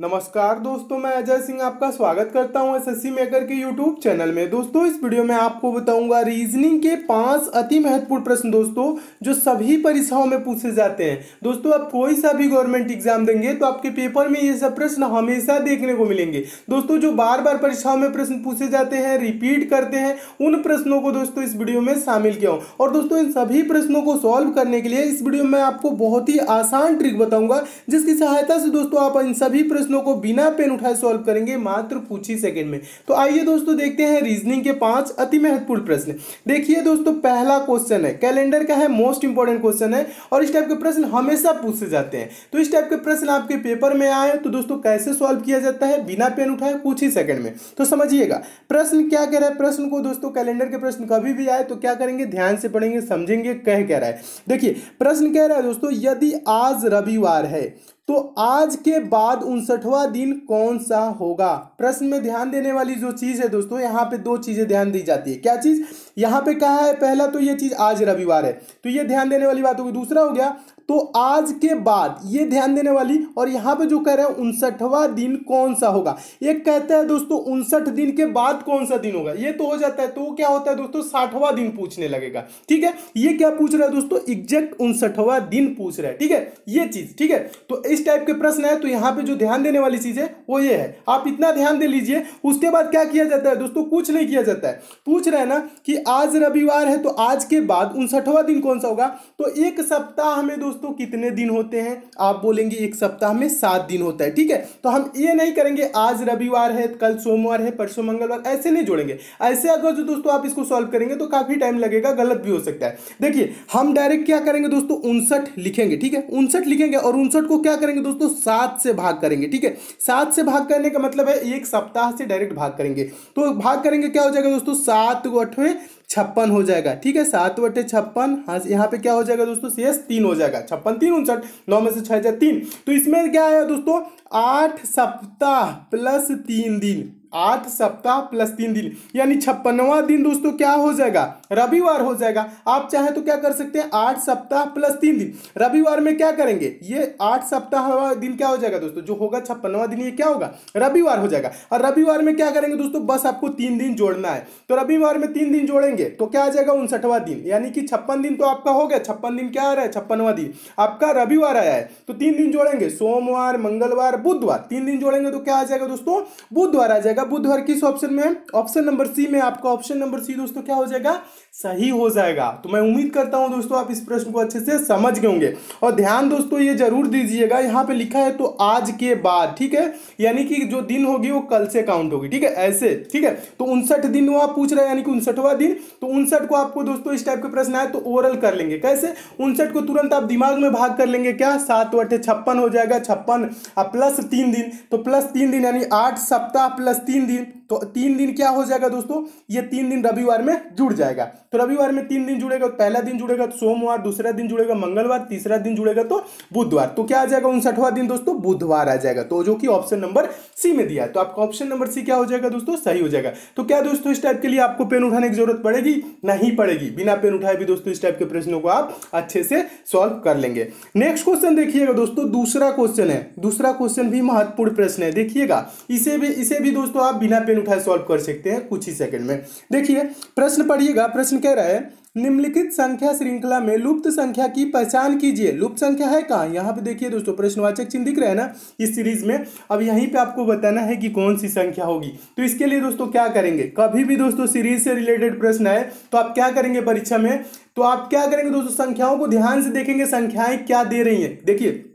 नमस्कार दोस्तों मैं अजय सिंह आपका स्वागत करता हूं एसएससी मेकर के यूट्यूब चैनल में दोस्तों इस वीडियो में आपको बताऊंगा रीजनिंग के पांच अति महत्वपूर्ण प्रश्न दोस्तों जो सभी परीक्षाओं में पूछे जाते हैं दोस्तों आप कोई सा भी गवर्नमेंट एग्जाम देंगे तो आपके पेपर में ये सब प्रश्न हमेशा देखने को मिलेंगे दोस्तों जो बार बार परीक्षाओं में प्रश्न पूछे जाते हैं रिपीट करते हैं उन प्रश्नों को दोस्तों इस वीडियो में शामिल किया हूँ और दोस्तों इन सभी प्रश्नों को सॉल्व करने के लिए इस वीडियो में आपको बहुत ही आसान ट्रिक बताऊंगा जिसकी सहायता से दोस्तों आप इन सभी प्रश्न प्रश्नों को बिना पेन उठाए सॉल्व करेंगे मात्र कुछ ही सेकेंड में तो आइए दोस्तों देखते हैं रीजनिंग के पांच अति महत्वपूर्ण प्रश्न देखिए दोस्तों पहला क्वेश्चन है कैलेंडर का है मोस्ट इंपॉर्टेंट क्वेश्चन है और इस टाइप के प्रश्न हमेशा पूछे जाते हैं तो इस टाइप के प्रश्न आपके पेपर में आए तो दोस्तों कैसे सॉल्व किया जाता है बिना पेन उठाए कुछ ही सेकंड में तो समझिएगा प्रश्न क्या कह रहा है प्रश्न को दोस्तों कैलेंडर के प्रश्न कभी भी आए तो क्या करेंगे ध्यान से पढ़ेंगे समझेंगे कह कह रहा है देखिए प्रश्न कह रहा है दोस्तों यदि आज रविवार है तो आज के बाद उनसठवा दिन कौन सा होगा प्रश्न में ध्यान देने वाली जो चीज़ है दोस्तों यहाँ पे दो चीज़ें ध्यान दी जाती है क्या चीज़ यहाँ पे कहा है पहला तो ये चीज़ आज रविवार है तो ये ध्यान देने वाली बात होगी दूसरा हो गया तो आज के बाद ये ध्यान देने वाली और यहाँ पे जो कह रहे हैं उनसठवा दिन कौन सा होगा एक कहता है दोस्तों उनसठ दिन के बाद कौन सा दिन होगा ये तो हो जाता है तो क्या होता है दोस्तों साठवा दिन पूछने लगेगा ठीक है ये क्या पूछ रहा है दोस्तों एग्जैक्ट उनसठवा दिन पूछ रहा है ठीक है ये चीज ठीक है तो इस टाइप के प्रश्न है तो यहाँ पे जो ध्यान देने वाली चीज है वो ये है आप इतना ध्यान दे लीजिए उसके बाद क्या किया जाता है दोस्तों कुछ नहीं किया जाता है पूछ रहे हैं ना कि आज रविवार है तो आज के बाद उनसठवा दिन कौन सा होगा तो एक सप्ताह में दोस्तों दोस्तों कितने दिन होते हैं आप बोलेंगे एक सप्ताह में सात दिन होता है ठीक है तो हम ये नहीं करेंगे आज रविवार है कल सोमवार है परसों मंगलवार ऐसे नहीं जोड़ेंगे ऐसे अगर जो दोस्तों आप इसको सॉल्व करेंगे तो काफ़ी टाइम लगेगा गलत भी हो सकता है देखिए हम डायरेक्ट क्या करेंगे दोस्तों उनसठ लिखेंगे ठीक है उनसठ लिखेंगे और उनसठ को क्या करेंगे दोस्तों सात से भाग करेंगे ठीक है सात से भाग करने का मतलब है एक सप्ताह से डायरेक्ट भाग करेंगे तो भाग करेंगे क्या हो जाएगा दोस्तों सात अठवें छप्पन हो जाएगा ठीक है सात बटे छप्पन हाँ यहाँ पे क्या हो जाएगा दोस्तों सी एस तीन हो जाएगा छप्पन तीन उनसठ नौ में से छः हजार तीन तो इसमें क्या आया दोस्तों आठ सप्ताह प्लस तीन दिन आठ सप्ताह प्लस तीन दिन यानी छप्पनवा दिन दोस्तों क्या हो जाएगा रविवार हो जाएगा आप चाहे तो क्या कर सकते हैं आठ सप्ताह प्लस तीन दिन रविवार में क्या करेंगे ये आठ सप्ताह दिन क्या हो जाएगा दोस्तों जो होगा छप्पनवा दिन ये क्या होगा रविवार हो जाएगा और रविवार में क्या करेंगे दोस्तों बस आपको तीन दिन जोड़ना है तो रविवार में तीन दिन जोड़ेंगे तो क्या आ जाएगा उनसठवा दिन यानी कि छप्पन दिन तो आपका हो गया छप्पन दिन क्या आ रहा है छप्पनवा दिन आपका रविवार आया है तो तीन दिन जोड़ेंगे सोमवार मंगलवार बुधवार तीन दिन जोड़ेंगे तो क्या आ जाएगा दोस्तों बुधवार आ जाएगा जाएगा बुधवार किस ऑप्शन में ऑप्शन नंबर सी में आपका ऑप्शन नंबर सी दोस्तों क्या हो जाएगा सही हो जाएगा तो मैं उम्मीद करता हूं दोस्तों आप इस प्रश्न को अच्छे से समझ गए होंगे और ध्यान दोस्तों ये जरूर दीजिएगा यहाँ पे लिखा है तो आज के बाद ठीक है यानी कि जो दिन होगी वो कल से काउंट होगी ठीक है ऐसे ठीक है तो उनसठ दिन आप पूछ रहे हैं यानी कि उनसठवा दिन तो उनसठ को आपको दोस्तों इस टाइप के प्रश्न आए तो ओवरऑल कर लेंगे कैसे उनसठ को तुरंत आप दिमाग में भाग कर लेंगे क्या सात वटे छप्पन हो जाएगा छप्पन प्लस तीन दिन तो प्लस तीन दिन यानी आठ सप्ताह प्लस तीन दिन तो तीन दिन क्या हो जाएगा दोस्तों ये तीन दिन रविवार में जुड़ जाएगा तो रविवार में तीन दिन जुड़ेगा पहला दिन जुड़ेगा तो सोमवार दूसरा दिन जुड़ेगा मंगलवार तीसरा दिन जुड़ेगा तो बुधवार तो क्या आ जाएगा उनसठवा दिन दोस्तों बुधवार आ जाएगा तो जो कि ऑप्शन नंबर सी में दिया है तो आपका ऑप्शन नंबर सी क्या हो जाएगा दोस्तों सही हो जाएगा तो क्या दोस्तों इस टाइप के लिए आपको पेन उठाने की जरूरत पड़ेगी नहीं पड़ेगी बिना पेन उठाए भी दोस्तों इस टाइप के प्रश्नों को आप अच्छे से सॉल्व कर लेंगे नेक्स्ट क्वेश्चन देखिएगा दोस्तों दूसरा क्वेश्चन है दूसरा क्वेश्चन भी महत्वपूर्ण प्रश्न है देखिएगा इसे भी इसे भी दोस्तों आप बिना पेन उठा सॉल्व कर सकते हैं कुछ ही सेकंड में देखिए प्रश्न पढ़िएगा प्रश्न कह रहा है निम्नलिखित संख्या श्रृंखला में लुप्त संख्या की पहचान कीजिए लुप्त संख्या है कहाँ यहाँ पे देखिए दोस्तों प्रश्नवाचक चिन्ह दिख रहे हैं ना इस सीरीज में अब यहीं पे आपको बताना है कि कौन सी संख्या होगी तो इसके लिए दोस्तों क्या करेंगे कभी भी दोस्तों सीरीज से रिलेटेड प्रश्न आए तो आप क्या करेंगे परीक्षा में तो आप क्या करेंगे दोस्तों संख्याओं को ध्यान से देखेंगे संख्याएं क्या दे रही हैं देखिए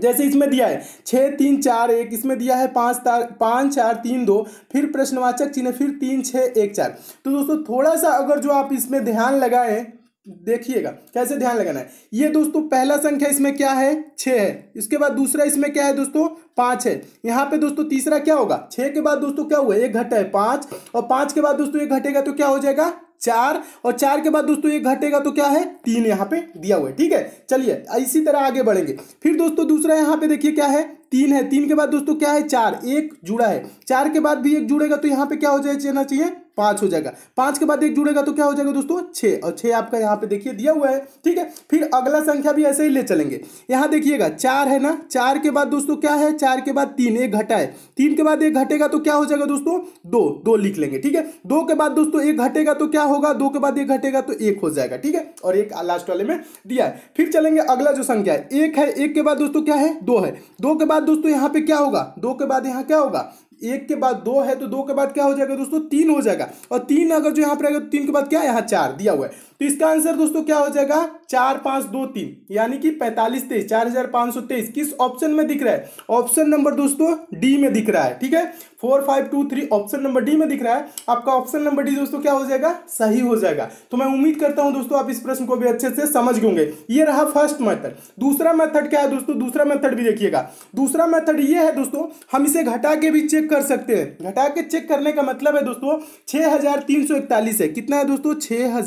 जैसे इसमें दिया है छः तीन चार एक इसमें दिया है पाँच तार पाँच चार तीन दो फिर प्रश्नवाचक चिन्ह फिर तीन छः एक चार तो दोस्तों थोड़ा सा अगर जो आप इसमें ध्यान लगाएं देखिएगा कैसे ध्यान लगाना है ये दोस्तों पहला संख्या इसमें क्या है छः है इसके बाद दूसरा इसमें क्या है दोस्तों पाँच है यहाँ पे दोस्तों तीसरा क्या होगा छः के बाद दोस्तों क्या हुआ एक घटा है पाँच और पाँच के बाद दोस्तों एक घटेगा तो क्या हो जाएगा चार और चार के बाद दोस्तों ये घटेगा तो क्या है तीन यहाँ पे दिया हुआ है ठीक है चलिए इसी तरह आगे बढ़ेंगे फिर दोस्तों दूसरा यहाँ पे देखिए क्या है तीन है तीन के बाद दोस्तों क्या है चार एक जुड़ा है चार के बाद भी एक जुड़ेगा तो यहाँ पे क्या हो जाए चाहिए पांच हो जाएगा पांच के बाद एक जुड़ेगा तो क्या हो जाएगा दोस्तों छे और छे आपका यहाँ पे देखिए दिया हुआ है ठीक है फिर अगला संख्या भी ऐसे ही ले चलेंगे यहाँ देखिएगा चार है ना चार के बाद दोस्तों क्या है चार के बाद तीन एक घटा है तीन के बाद एक घटेगा तो क्या हो जाएगा दोस्तों दो दो लिख लेंगे ठीक है दो के बाद दोस्तों एक घटेगा तो क्या होगा दो के बाद एक घटेगा तो एक हो जाएगा ठीक है और एक लास्ट वाले में दिया है फिर चलेंगे अगला जो संख्या है एक है एक के बाद दोस्तों क्या है दो है दो के बाद दोस्तों यहाँ पे क्या होगा दो के बाद यहाँ क्या होगा एक के बाद दो है तो दो के बाद क्या हो जाएगा दोस्तों तीन हो जाएगा और तीन अगर जो यहाँ पर आएगा तो तीन के बाद क्या यहाँ चार दिया हुआ है तो इसका आंसर दोस्तों क्या हो जाएगा चार पांच दो तीन यानी कि पैंतालीस तेईस चार हजार पांच सौ तेईस किस ऑप्शन में दिख रहा है ऑप्शन नंबर दोस्तों डी में दिख रहा है ठीक है four five two three option number D में दिख रहा है आपका ऑप्शन नंबर डी दोस्तों क्या हो जाएगा सही हो जाएगा तो मैं उम्मीद करता हूं दोस्तों आप इस प्रश्न को भी अच्छे से समझ गएंगे ये रहा फर्स्ट मेथड दूसरा मेथड क्या है दोस्तों दूसरा मेथड भी देखिएगा दूसरा मेथड ये है दोस्तों हम इसे घटा के भी चेक कर सकते हैं घटा के चेक करने का मतलब है दोस्तों छह है कितना है दोस्तों छह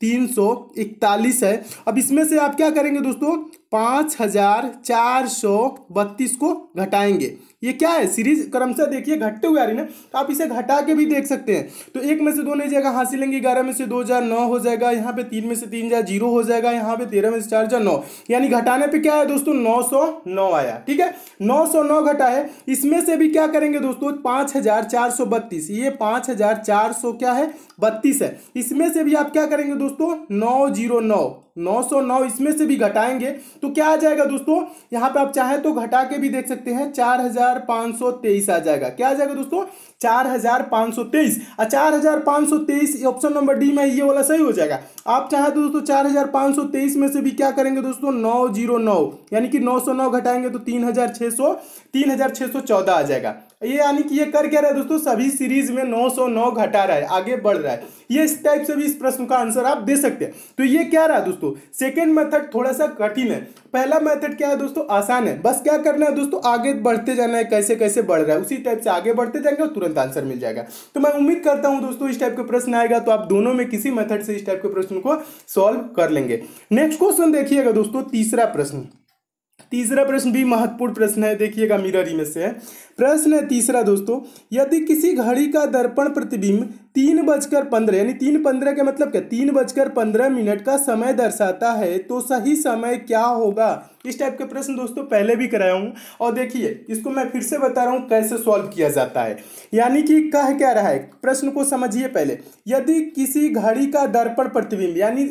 तीन सौ इकतालीस है अब इसमें से आप क्या करेंगे दोस्तों पाँच हजार चार सौ बत्तीस को घटाएंगे ये क्या है सीरीज क्रमश देखिए घटते हुए आ रही ना तो आप इसे घटा के भी देख सकते हैं तो एक में से दो नहीं जाएगा हासिल लेंगे ग्यारह में से दो हजार नौ हो जाएगा यहाँ पे तीन में से तीन हजार जीरो हो जाएगा यहाँ पे तेरह में से चार हजार नौ यानी घटाने पे क्या है दोस्तों नौ सौ नौ आया ठीक है नौ सौ नौ घटा है इसमें से भी क्या करेंगे दोस्तों पाँच हजार चार सौ बत्तीस ये पाँच हजार चार सौ क्या है बत्तीस है इसमें से भी आप क्या करेंगे दोस्तों नौ जीरो नौ नौ सौ नौ इसमें से भी घटाएंगे तो क्या आ जाएगा दोस्तों यहाँ पे आप चाहे तो घटा के भी देख सकते हैं चार हजार हजार सौ तेईस आ जाएगा क्या आ जाएगा दोस्तों चार हजार पाँच सौ तेईस चार हजार सौ तेईस ऑप्शन नंबर डी में ये वाला सही हो जाएगा आप चाहे तो दोस्तों चार हजार पाँच सौ तेईस में से भी क्या करेंगे दोस्तों नौ जीरो नौ यानी कि नौ सौ नौ घटाएंगे तो तीन हजार छः सौ तीन हजार छः सौ चौदह आ जाएगा ये यानी कि ये कर क्या रहा है दोस्तों सभी सीरीज में नौ सौ नौ घटा रहा है आगे बढ़ रहा है ये इस टाइप से भी इस प्रश्न का आंसर आप दे सकते हैं तो ये क्या रहा दोस्तों सेकेंड मेथड थोड़ा सा कठिन है पहला मेथड क्या है दोस्तों आसान है बस क्या करना है दोस्तों आगे बढ़ते जाना है कैसे कैसे बढ़ रहा है उसी टाइप से आगे बढ़ते जाएंगे और तुरंत आंसर मिल जाएगा तो मैं उम्मीद करता हूं दोस्तों इस टाइप का प्रश्न आएगा तो आप दोनों में किसी मेथड से इस टाइप के प्रश्न को सॉल्व कर लेंगे नेक्स्ट क्वेश्चन देखिएगा दोस्तों तीसरा प्रश्न तीसरा प्रश्न भी महत्वपूर्ण प्रश्न है देखिएगा मिरर इमेज से है प्रश्न है तीसरा दोस्तों यदि किसी घड़ी का दर्पण प्रतिबिंब तीन बजकर पंद्रह यानी तीन पंद्रह का मतलब क्या तीन बजकर पंद्रह मिनट का समय दर्शाता है तो सही समय क्या होगा इस टाइप के प्रश्न दोस्तों पहले भी कराया हूँ और देखिए इसको मैं फिर से बता रहा हूँ कैसे सॉल्व किया जाता है यानी कि कह क्या रहा है प्रश्न को समझिए पहले यदि किसी घड़ी का दर्पण प्रतिबिंब यानी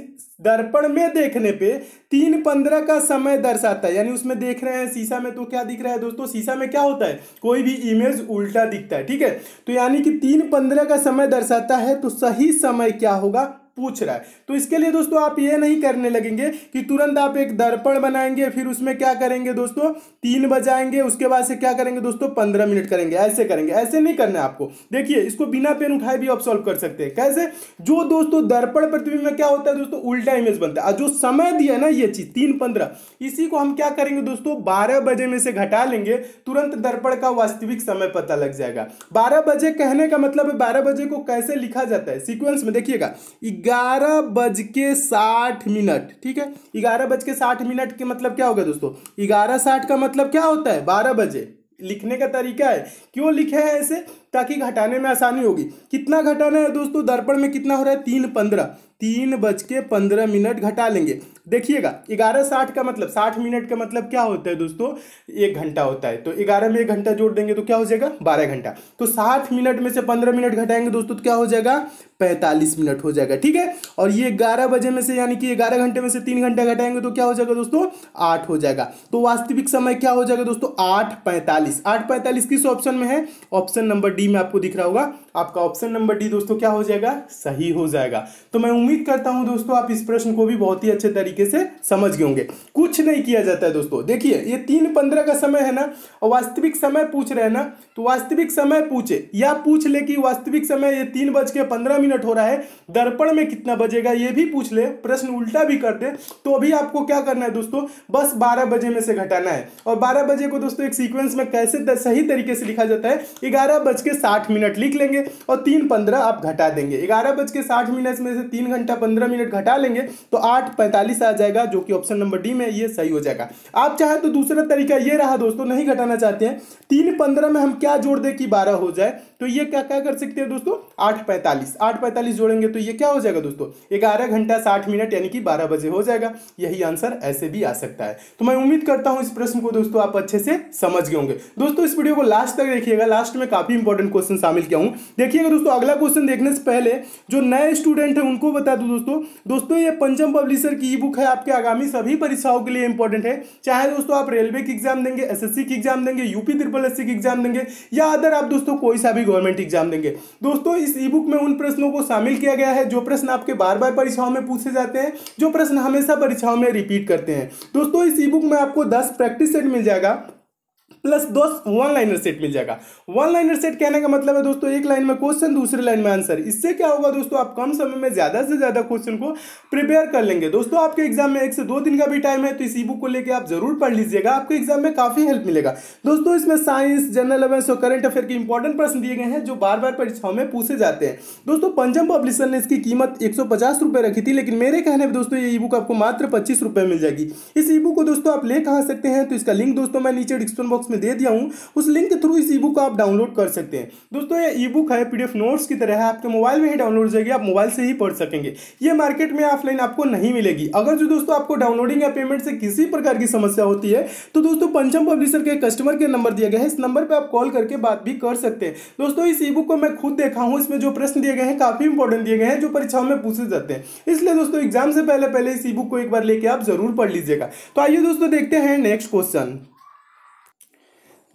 दर्पण में देखने पे तीन पंद्रह का समय दर्शाता है यानी उसमें देख रहे हैं शीशा में तो क्या दिख रहा है दोस्तों शीशा में क्या होता है कोई कोई भी इमेज उल्टा दिखता है ठीक है तो यानी कि तीन पंद्रह का समय दर्शाता है तो सही समय क्या होगा पूछ रहा है तो इसके लिए दोस्तों आप ये नहीं करने लगेंगे कि तुरंत आप एक दर्पण बनाएंगे फिर उसमें क्या करेंगे दोस्तों तीन बजाएंगे उसके बाद से क्या करेंगे दोस्तों पंद्रह मिनट करेंगे ऐसे करेंगे ऐसे नहीं करना है आपको देखिए इसको बिना पेन उठाए भी आप सॉल्व कर सकते हैं कैसे जो दोस्तों दर्पण प्रतिबिंब में क्या होता है दोस्तों उल्टा इमेज बनता है जो समय दिया ना ये चीज तीन पंद्रह इसी को हम क्या करेंगे दोस्तों बारह बजे में से घटा लेंगे तुरंत दर्पण का वास्तविक समय पता लग जाएगा बारह बजे कहने का मतलब बारह बजे को कैसे लिखा जाता है सिक्वेंस में देखिएगा ग्यारह बज के साठ मिनट ठीक है ग्यारह बज के साठ मिनट के मतलब क्या होगा दोस्तों ग्यारह साठ का मतलब क्या होता है बारह बजे लिखने का तरीका है क्यों लिखे हैं ऐसे ताकि घटाने में आसानी होगी कितना घटाना है दोस्तों दर्पण में कितना हो रहा है तीन पंद्रह तीन बज के पंद्रह मिनट घटा लेंगे देखिएगा ग्यारह साठ का मतलब साठ मिनट का मतलब क्या होता है दोस्तों एक घंटा होता है तो ग्यारह में एक घंटा जोड़ देंगे तो क्या हो जाएगा बारह घंटा तो साठ मिनट में से पंद्रह मिनट घटाएंगे दोस्तों तो क्या हो जाएगा पैंतालीस मिनट हो जाएगा ठीक है और ये ग्यारह बजे में से यानी कि ग्यारह घंटे में से तीन घंटा घटाएंगे तो क्या हो जाएगा दोस्तों आठ हो जाएगा तो वास्तविक समय क्या हो जाएगा दोस्तों आठ पैंतालीस आठ पैंतालीस किस ऑप्शन में है ऑप्शन नंबर डी में आपको दिख रहा होगा आपका ऑप्शन नंबर डी दोस्तों क्या हो जाएगा सही हो जाएगा तो मैं उम्मीद करता हूं दोस्तों आप इस प्रश्न को भी बहुत ही अच्छे तरीके से समझ गए होंगे कुछ नहीं किया जाता है दोस्तों देखिए ये तीन पंद्रह का समय है ना और वास्तविक समय पूछ रहे हैं ना तो वास्तविक समय पूछे या पूछ ले कि वास्तविक समय ये तीन बज के पंद्रह मिनट हो रहा है दर्पण में कितना बजेगा ये भी पूछ ले प्रश्न उल्टा भी कर दे तो अभी आपको क्या करना है दोस्तों बस बारह बजे में से घटाना है और बारह बजे को दोस्तों एक सीक्वेंस में कैसे सही तरीके से लिखा जाता है ग्यारह बज के साठ मिनट लिख लेंगे और तीन पंद्रह आप घटा देंगे ग्यारह बज के साठ मिनट में से तीन घंटा पंद्रह मिनट घटा लेंगे तो आठ पैंतालीस आ जाएगा जो कि ऑप्शन नंबर डी में ये सही हो जाएगा आप चाहे तो दूसरा तरीका ये रहा दोस्तों नहीं घटाना चाहते हैं तीन पंद्रह में हम क्या जोड़ दें कि बारह हो जाए तो ये क्या क्या कर सकते हैं दोस्तों आठ पैंतालीस आठ पैंतालीस जोड़ेंगे तो ये क्या हो जाएगा दोस्तों ग्यारह घंटा साठ मिनट यानी कि बारह बजे हो जाएगा यही आंसर ऐसे भी आ सकता है तो मैं उम्मीद करता हूँ इस प्रश्न को दोस्तों आप अच्छे से समझ गए होंगे दोस्तों इस वीडियो को लास्ट तक देखिएगा लास्ट में काफ़ी इंपॉर्टेंट इंपॉर्टेंट क्वेश्चन शामिल किया हूँ देखिएगा दोस्तों अगला क्वेश्चन देखने से पहले जो नए स्टूडेंट हैं उनको बता दूँ दोस्तों दोस्तों ये पंचम पब्लिशर की ई बुक है आपके आगामी सभी परीक्षाओं के लिए इंपॉर्टेंट है चाहे दोस्तों आप रेलवे की एग्जाम देंगे एस की एग्जाम देंगे यूपी त्रिपल एस की एग्जाम देंगे या अदर आप दोस्तों कोई सा भी गवर्नमेंट एग्जाम देंगे दोस्तों इस ई बुक में उन प्रश्नों को शामिल किया गया है जो प्रश्न आपके बार बार परीक्षाओं में पूछे जाते हैं जो प्रश्न हमेशा परीक्षाओं में रिपीट करते हैं दोस्तों इस ई बुक में आपको दस प्रैक्टिस सेट मिल जाएगा प्लस दो वन लाइनर सेट मिल जाएगा वन लाइनर सेट कहने का मतलब है दोस्तों एक लाइन में क्वेश्चन दूसरे लाइन में आंसर इससे क्या होगा दोस्तों आप कम समय में ज़्यादा से ज़्यादा क्वेश्चन को प्रिपेयर कर लेंगे दोस्तों आपके एग्जाम में एक से दो दिन का भी टाइम है तो इस ई बुक को लेकर आप जरूर पढ़ लीजिएगा आपके एग्जाम में काफ़ी हेल्प मिलेगा दोस्तों इसमें साइंस जनरल अवेयर्स और करंट अफेयर के इंपॉर्टेंट प्रश्न दिए गए हैं जो बार बार परीक्षाओं में पूछे जाते हैं दोस्तों पंचम पब्लिशर ने इसकी कीमत एक रखी थी लेकिन मेरे कहने पर दोस्तों ये ई बुक आपको मात्र पच्चीस मिल जाएगी इस ई बुक को दोस्तों आप ले कहा सकते हैं तो इसका लिंक दोस्तों में नीचे डिस्क्रिप्शन बॉक्स में में दे दिया हूँ उस लिंक के थ्रू इस ई बुक को आप डाउनलोड कर सकते हैं दोस्तों ये ई बुक है पीडीएफ नोट्स की तरह है आपके मोबाइल में ही डाउनलोड हो जाएगी आप मोबाइल से ही पढ़ सकेंगे ये मार्केट में ऑफलाइन आपको नहीं मिलेगी अगर जो दोस्तों आपको डाउनलोडिंग या पेमेंट से किसी प्रकार की समस्या होती है तो दोस्तों पंचम पब्लिशर के कस्टमर केयर नंबर दिया गया है इस नंबर पर आप कॉल करके बात भी कर सकते हैं दोस्तों इस ई बुक को मैं खुद देखा हूँ इसमें जो प्रश्न दिए गए हैं काफी इंपॉर्टेंट दिए गए हैं जो परीक्षाओं में पूछे जाते हैं इसलिए दोस्तों एग्जाम से पहले पहले इस ई बुक को एक बार लेके आप जरूर पढ़ लीजिएगा तो आइए दोस्तों देखते हैं नेक्स्ट क्वेश्चन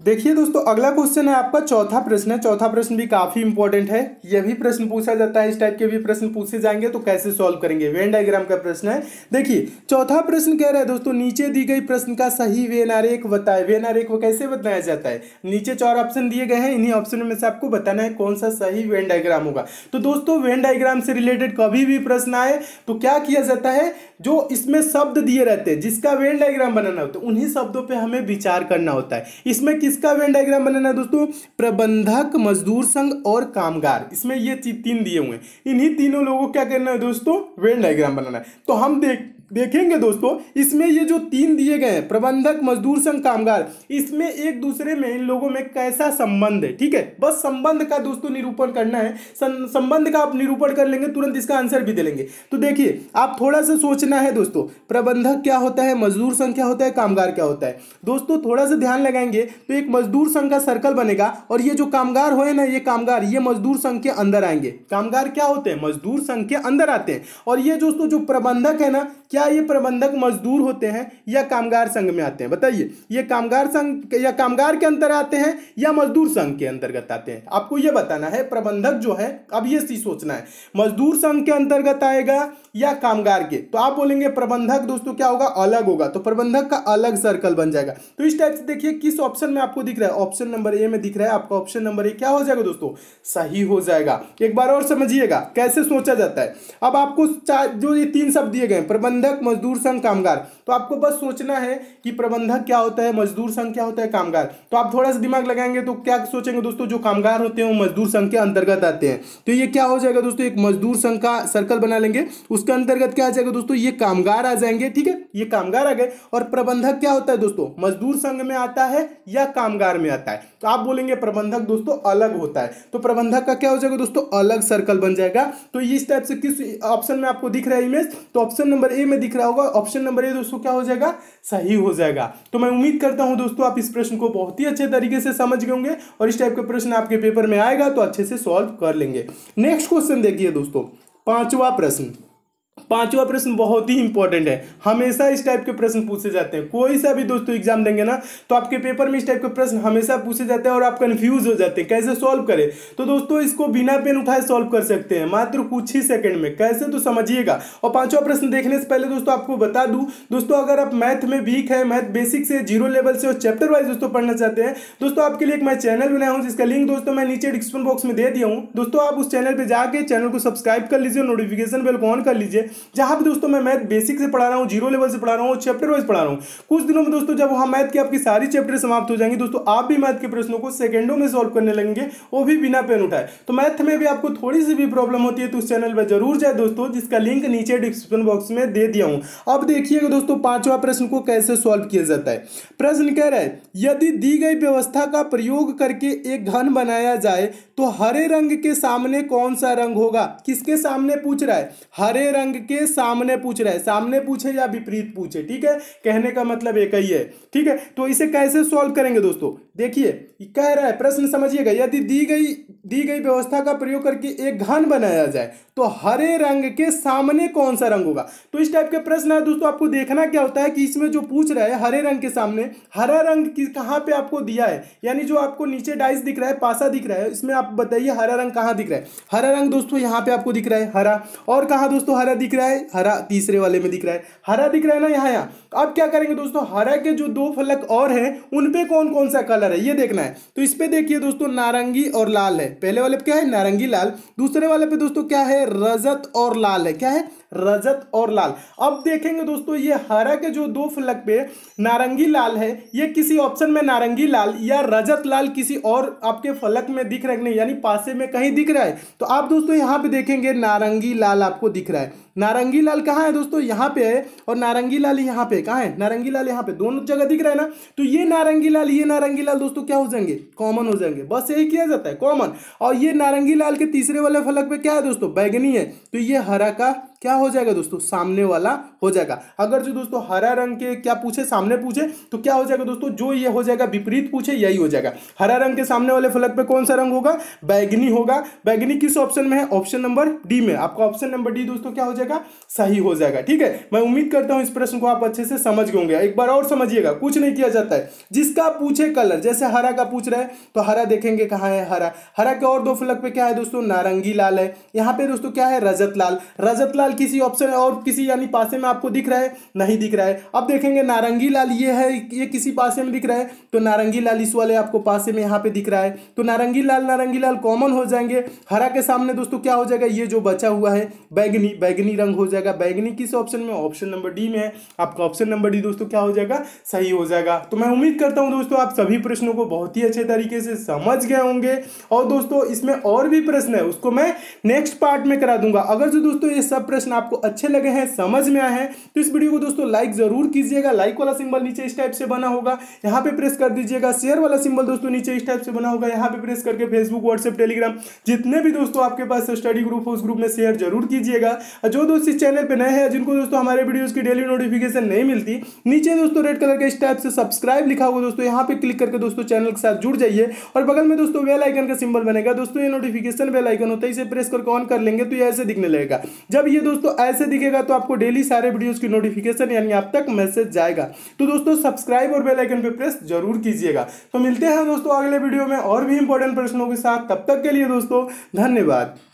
देखिए दोस्तों अगला क्वेश्चन है आपका चौथा प्रश्न है चौथा प्रश्न भी काफी इंपॉर्टेंट है यह भी प्रश्न पूछा जाता है इस टाइप के भी प्रश्न पूछे जाएंगे तो कैसे सॉल्व करेंगे वेन डायग्राम का प्रश्न है देखिए चौथा प्रश्न कह रहा है दोस्तों नीचे दी गई प्रश्न का सही वेन आरेख बताए वेन आरेख को कैसे बताया जाता है नीचे चार ऑप्शन दिए गए हैं इन्हीं ऑप्शन में से आपको बताना है कौन सा सही वेन डायग्राम होगा तो दोस्तों वेन डायग्राम से रिलेटेड कभी भी प्रश्न आए तो क्या किया जाता है जो इसमें शब्द दिए रहते हैं जिसका वेन डायग्राम बनाना होता है उन्हीं शब्दों पर हमें विचार करना होता है इसमें किस किसका वेन डायग्राम बनाना है दोस्तों प्रबंधक मजदूर संघ और कामगार इसमें ये तीन दिए हुए हैं इन्हीं तीनों लोगों को क्या करना है दोस्तों वेन डायग्राम बनाना है तो हम देख देखेंगे दोस्तों इसमें ये जो तीन दिए गए हैं प्रबंधक मजदूर संघ कामगार इसमें एक दूसरे में इन लोगों में कैसा संबंध है ठीक है बस संबंध का दोस्तों निरूपण करना है संबंध का आप निरूपण कर लेंगे तुरंत इसका आंसर भी दे लेंगे तो देखिए आप थोड़ा सा सोचना है दोस्तों प्रबंधक क्या होता है मजदूर संघ क्या होता है कामगार क्या होता है दोस्तों थोड़ा सा ध्यान लगाएंगे तो एक मजदूर संघ का सर्कल बनेगा और ये जो कामगार हो ना ये कामगार ये मजदूर संघ के अंदर आएंगे कामगार क्या होते हैं मजदूर संघ के अंदर आते हैं और ये दोस्तों जो प्रबंधक है ना क्या क्या ये प्रबंधक मजदूर होते हैं या कामगार संघ में आते हैं बताइए ये कामगार संघ या कामगार के अंतर आते हैं या मजदूर संघ के अंतर्गत आते हैं आपको ये बताना है प्रबंधक जो है अब ये सी सोचना है मजदूर संघ के अंतर्गत आएगा या कामगार के तो आप बोलेंगे प्रबंधक दोस्तों क्या होगा अलग होगा तो प्रबंधक का अलग सर्कल बन जाएगा तो इस टाइप से देखिए किस ऑप्शन में आपको दिख रहा है ऑप्शन नंबर ए में दिख रहा है आपका ऑप्शन नंबर ए क्या हो जाएगा दोस्तों सही हो जाएगा एक बार और समझिएगा कैसे सोचा जाता है अब आपको जो ये तीन शब्द दिए गए प्रबंधक प्रबंधक मजदूर संघ कामगार तो आपको बस सोचना है कि प्रबंधक क्या होता है मजदूर संघ क्या होता है कामगार तो आप थोड़ा सा दिमाग लगाएंगे तो क्या सोचेंगे दोस्तों जो कामगार होते हैं वो मजदूर संघ के अंतर्गत आते हैं तो ये क्या हो जाएगा दोस्तों एक मजदूर संघ का सर्कल बना लेंगे उसके अंतर्गत क्या आ जाएगा दोस्तों ये कामगार आ जाएंगे ठीक है ये कामगार आ गए और प्रबंधक क्या होता है दोस्तों मजदूर संघ में आता है या कामगार में आता है तो आप बोलेंगे प्रबंधक दोस्तों अलग होता है तो प्रबंधक का क्या हो जाएगा दोस्तों अलग सर्कल बन जाएगा तो इस टाइप से किस ऑप्शन में आपको दिख रहा है इमेज तो ऑप्शन नंबर ए में दिख रहा होगा ऑप्शन नंबर ए दोस्तों क्या हो जाएगा सही हो जाएगा तो मैं उम्मीद करता हूँ दोस्तों आप इस प्रश्न को बहुत ही अच्छे तरीके से समझ गए होंगे और इस टाइप का प्रश्न आपके पेपर में आएगा तो अच्छे से सॉल्व कर लेंगे नेक्स्ट क्वेश्चन देखिए दोस्तों पांचवा प्रश्न पांचवा प्रश्न बहुत ही इंपॉर्टेंट है हमेशा इस टाइप के प्रश्न पूछे जाते हैं कोई सा भी दोस्तों एग्जाम देंगे ना तो आपके पेपर में इस टाइप के प्रश्न हमेशा पूछे जाते हैं और आप कंफ्यूज हो जाते हैं कैसे सॉल्व करें तो दोस्तों इसको बिना पेन उठाए सॉल्व कर सकते हैं मात्र कुछ ही सेकंड में कैसे तो समझिएगा और पांचवा प्रश्न देखने से पहले दोस्तों आपको बता दू दोस्तों अगर आप मैथ में वीक है मैथ बेसिक से जीरो लेवल से और चैप्टर वाइज दोस्तों पढ़ना चाहते हैं दोस्तों आपके लिए एक मैं चैनल बनाया हूँ जिसका लिंक दोस्तों मैं नीचे डिस्क्रिप्शन बॉक्स में दे दिया हूँ दोस्तों आप उस चैनल पर जाकर चैनल को सब्सक्राइब कर लीजिए नोटिफिकेशन बेल को ऑन कर लीजिए है जहां पर दोस्तों मैं मैथ बेसिक से पढ़ा रहा हूँ जीरो लेवल से पढ़ा रहा हूँ चैप्टर वाइज पढ़ा रहा हूँ कुछ दिनों में दोस्तों जब वहाँ मैथ की आपकी सारी चैप्टर समाप्त हो जाएंगे दोस्तों आप भी मैथ के प्रश्नों को सेकेंडों में सॉल्व करने लगेंगे वो भी बिना पेन उठाए तो मैथ में भी आपको थोड़ी सी भी प्रॉब्लम होती है तो उस चैनल पर जरूर जाए दोस्तों जिसका लिंक नीचे डिस्क्रिप्शन बॉक्स में दे दिया हूँ अब देखिएगा दोस्तों पांचवा प्रश्न को कैसे सॉल्व किया जाता है प्रश्न कह रहा है यदि दी गई व्यवस्था का प्रयोग करके एक घन बनाया जाए तो हरे रंग के सामने कौन सा रंग होगा किसके सामने पूछ रहा है हरे रंग के सामने पूछ रहा है सामने पूछे या विपरीत पूछे ठीक है कहने का मतलब एक ही है ठीक है तो इसे कैसे सॉल्व करेंगे दोस्तों देखिए कह रहा है प्रश्न समझिएगा यदि दी गई दी गई व्यवस्था का प्रयोग करके एक घन बनाया जाए तो हरे रंग के सामने कौन सा रंग होगा तो इस टाइप के प्रश्न है दोस्तों आपको देखना क्या होता है कि इसमें जो पूछ रहा है हरे रंग के सामने हरा रंग कहां कहाँ पे आपको दिया है यानी जो आपको नीचे डाइस दिख रहा है पासा दिख रहा है इसमें आप बताइए हरा रंग कहाँ दिख रहा है हरा रंग दोस्तों यहाँ पे आपको दिख रहा है हरा और कहाँ दोस्तों हरा दिख रहा है हरा तीसरे वाले में दिख रहा है हरा दिख रहा है ना यहाँ यहाँ अब क्या करेंगे दोस्तों हरा के जो दो फलक और हैं उन पे कौन कौन सा कलर है ये देखना है तो इस पर देखिए दोस्तों नारंगी और लाल है पहले वाले पे क्या है नारंगी लाल दूसरे वाले पे दोस्तों क्या है रजत और लाल है क्या है रजत और लाल अब देखेंगे दोस्तों ये हरा के जो दो फलक पे नारंगी लाल है ये किसी ऑप्शन में नारंगी लाल या रजत लाल किसी और आपके फलक में दिख रहे नहीं यानी पासे में कहीं दिख रहा है तो आप दोस्तों यहाँ पे देखेंगे नारंगी लाल आपको दिख रहा है नारंगी लाल कहाँ है दोस्तों यहाँ पे है और नारंगी लाल यहाँ पे कहाँ है नारंगी लाल यहाँ पे दोनों जगह दिख रहा है ना तो ये नारंगी लाल ये नारंगी लाल दोस्तों क्या हो जाएंगे कॉमन हो जाएंगे बस यही किया जाता है कॉमन और ये नारंगी लाल के तीसरे वाले फलक पे क्या है दोस्तों बैगनी है तो ये हरा का क्या हो जाएगा दोस्तों सामने वाला हो जाएगा अगर जो दोस्तों हरा रंग के क्या पूछे सामने पूछे तो क्या हो जाएगा दोस्तों जो ये हो जाएगा विपरीत पूछे यही हो जाएगा हरा रंग के सामने वाले फलक पे कौन सा रंग होगा बैगनी होगा बैगनी किस ऑप्शन में है ऑप्शन नंबर डी में आपका ऑप्शन नंबर डी दोस्तों क्या हो जाएगा जाएगा सही हो जाएगा ठीक है मैं उम्मीद करता हूँ इस प्रश्न को आप अच्छे से समझ गए होंगे एक बार और समझिएगा कुछ नहीं किया जाता है जिसका पूछे कलर जैसे हरा का पूछ रहा है तो हरा देखेंगे कहाँ है हरा हरा के और दो फलक पे क्या है दोस्तों नारंगी लाल है यहाँ पे दोस्तों क्या है रजत लाल रजत लाल किसी ऑप्शन और किसी यानी पासे में आपको दिख रहा है नहीं दिख रहा है अब देखेंगे नारंगी लाल ये है ये किसी पासे में दिख रहा है तो नारंगी लाल इस वाले आपको पासे में यहाँ पे दिख रहा है तो नारंगी लाल नारंगी लाल कॉमन हो जाएंगे हरा के सामने दोस्तों क्या हो जाएगा ये जो बचा हुआ है बैगनी बैगनी बैंगनी रंग हो जाएगा बैंगनी किस ऑप्शन में ऑप्शन नंबर डी में है आपका ऑप्शन नंबर डी दोस्तों क्या हो जाएगा सही हो जाएगा तो मैं उम्मीद करता हूँ दोस्तों आप सभी प्रश्नों को बहुत ही अच्छे तरीके से समझ गए होंगे और दोस्तों इसमें और भी प्रश्न है उसको मैं नेक्स्ट पार्ट में करा दूंगा अगर जो दोस्तों ये सब प्रश्न आपको अच्छे लगे हैं समझ में आए हैं तो इस वीडियो को दोस्तों लाइक जरूर कीजिएगा लाइक वाला सिंबल नीचे इस टाइप से बना होगा यहाँ पे प्रेस कर दीजिएगा शेयर वाला सिंबल दोस्तों नीचे इस टाइप से बना होगा यहाँ पे प्रेस करके फेसबुक व्हाट्सएप टेलीग्राम जितने भी दोस्तों आपके पास स्टडी ग्रुप हो उस ग्रुप में शेयर जरूर कीजिएगा जो दोस्त इस चैनल पे नए हैं जिनको दोस्तों हमारे वीडियोस की डेली नोटिफिकेशन नहीं मिलती नीचे दोस्तों रेड कलर के इस टाइप से सब्सक्राइब लिखा हुआ दोस्तों यहाँ पे क्लिक करके दोस्तों चैनल के साथ जुड़ जाइए और बगल में दोस्तों बेल आइकन का सिंबल बनेगा दोस्तों ये नोटिफिकेशन बेल आइकन होता है इसे प्रेस करके ऑन कर लेंगे तो ये ऐसे दिखने लगेगा जब ये दोस्तों ऐसे दिखेगा तो आपको डेली सारे वीडियोज़ की नोटिफिकेशन यानी आप तक मैसेज जाएगा तो दोस्तों सब्सक्राइब और बेलाइकन पर प्रेस जरूर कीजिएगा तो मिलते हैं दोस्तों अगले वीडियो में और भी इंपॉर्टेंट प्रश्नों के साथ तब तक के लिए दोस्तों धन्यवाद